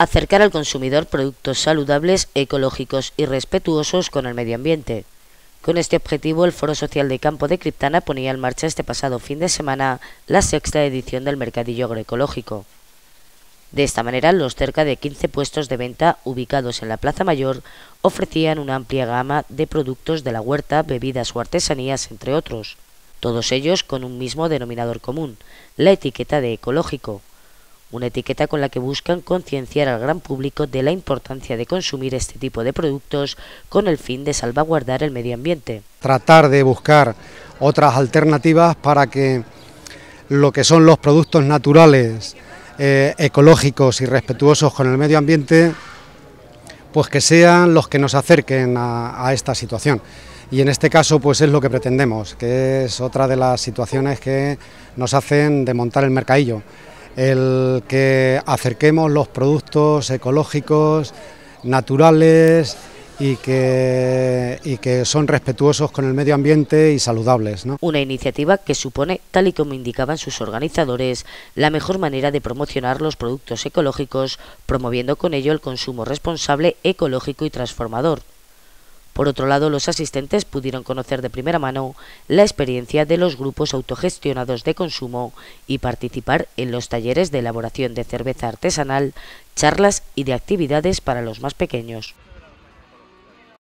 acercar al consumidor productos saludables, ecológicos y respetuosos con el medio ambiente. Con este objetivo, el Foro Social de Campo de Criptana ponía en marcha este pasado fin de semana la sexta edición del Mercadillo Agroecológico. De esta manera, los cerca de 15 puestos de venta ubicados en la Plaza Mayor ofrecían una amplia gama de productos de la huerta, bebidas o artesanías, entre otros, todos ellos con un mismo denominador común, la etiqueta de ecológico una etiqueta con la que buscan concienciar al gran público de la importancia de consumir este tipo de productos con el fin de salvaguardar el medio ambiente. Tratar de buscar otras alternativas para que lo que son los productos naturales, eh, ecológicos y respetuosos con el medio ambiente, pues que sean los que nos acerquen a, esta situación y en este caso pues es lo que pretendemos, que es otra de las situaciones que nos hacen de el mercadillo el que acerquemos los productos ecológicos, naturales y que, son respetuosos con el medio ambiente y saludables. Una iniciativa que supone, tal y como indicaban sus organizadores, la mejor manera de promocionar los productos ecológicos, promoviendo con ello el consumo responsable, ecológico y transformador. Por otro lado, los asistentes pudieron conocer de primera mano la experiencia de los grupos autogestionados de consumo y participar en los talleres de elaboración de cerveza artesanal, charlas y de actividades para los más pequeños.